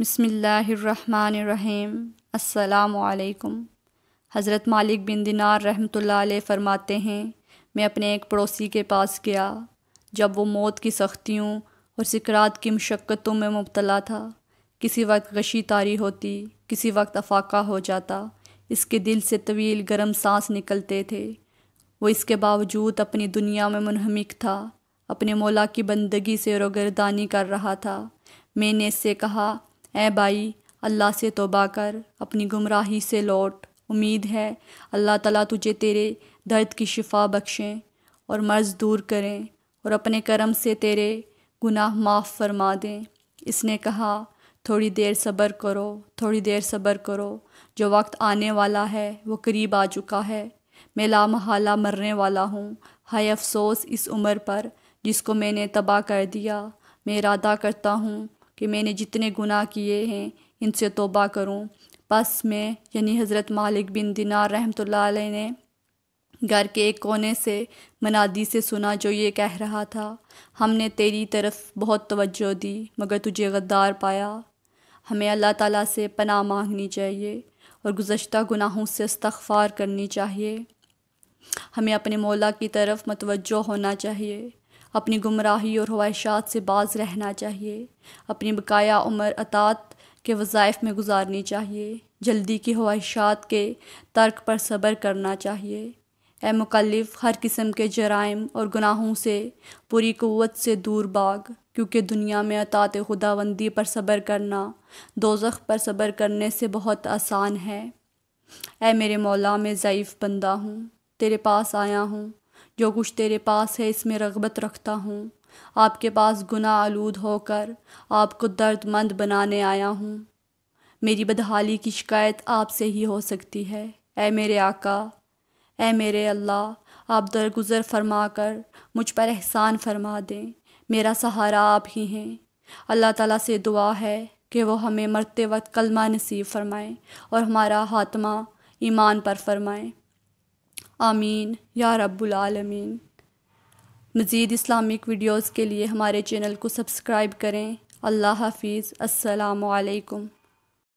बसमीम् अल्लाम हज़रत मालिक बिन दिनार रहमतुल्लाह अलैह फ़रमाते हैं मैं अपने एक पड़ोसी के पास गया जब वो मौत की सख्तियों और सिकरात की मशक्क़तों में मुबतला था किसी वक्त गशी तारी होती किसी वक्त अफाका हो जाता इसके दिल से तवील गर्म सांस निकलते थे वो इसके बावजूद अपनी दुनिया में मनहमिक था अपने मौला की बंदगी से रोगरदानी कर रहा था मैंने इससे कहा ए भाई अल्लाह से तोबा कर अपनी गुमराही से लौट उम्मीद है अल्लाह ताला तुझे तेरे दर्द की शिफा बख्शें और मर्ज़ दूर करें और अपने करम से तेरे गुनाह माफ़ फरमा दें इसने कहा थोड़ी देर सब्र करो थोड़ी देर सब्र करो जो वक्त आने वाला है वो करीब आ चुका है मैं लामहाला मरने वाला हूँ हाय अफसोस इस उम्र पर जिसको मैंने तबाह कर दिया मैं इरादा करता हूँ कि मैंने जितने गुनाह किए हैं इनसे तोबा करूं बस मैं यानी हज़रत मालिक बिन दिनार रहमत ने घर के एक कोने से मनादी से सुना जो ये कह रहा था हमने तेरी तरफ बहुत तवज्जो दी मगर तुझे गद्दार पाया हमें अल्लाह ताला से पनाह मांगनी चाहिए और गुज्त गुनाहों से इस्तफ़ार करनी चाहिए हमें अपने मौला की तरफ मतवजो होना चाहिए अपनी गुमराही और ख्वाहिशात से बाज रहना चाहिए अपनी बकाया उम्र अतात के वज़ाइफ में गुजारनी चाहिए जल्दी की ख्वाहिशात के तर्क पर सब्र करना चाहिए ए मुकलफ़ हर किस्म के जराइम और गुनाहों से पूरी क़वत से दूर भाग क्योंकि दुनिया में अतात खुदाबंदी पर सब्र करना दोजख पर सब्र करने से बहुत आसान है ए मेरे मौला मैं ज़यीफ़ बंदा हूँ तेरे पास आया हूँ जो कुछ तेरे पास है इसमें रगबत रखता हूँ आपके पास गुना आलूद होकर आपको दर्दमंद बनाने आया हूँ मेरी बदहाली की शिकायत आपसे ही हो सकती है ए मेरे आका ए मेरे अल्लाह आप दरगुजर फरमा कर मुझ पर एहसान फरमा दें मेरा सहारा आप ही हैं अल्लाह ताला से दुआ है कि वो हमें मरते वक्त कलमा नसीब फरमाएं और हमारा हातमा ईमान पर फरमाएं आमीन या रब्बुलमीन मज़ीद इस्लामिक वीडियोज़ के लिए हमारे चैनल को सब्सक्राइब करें अल्लाह हाफिज़ अस्सलाम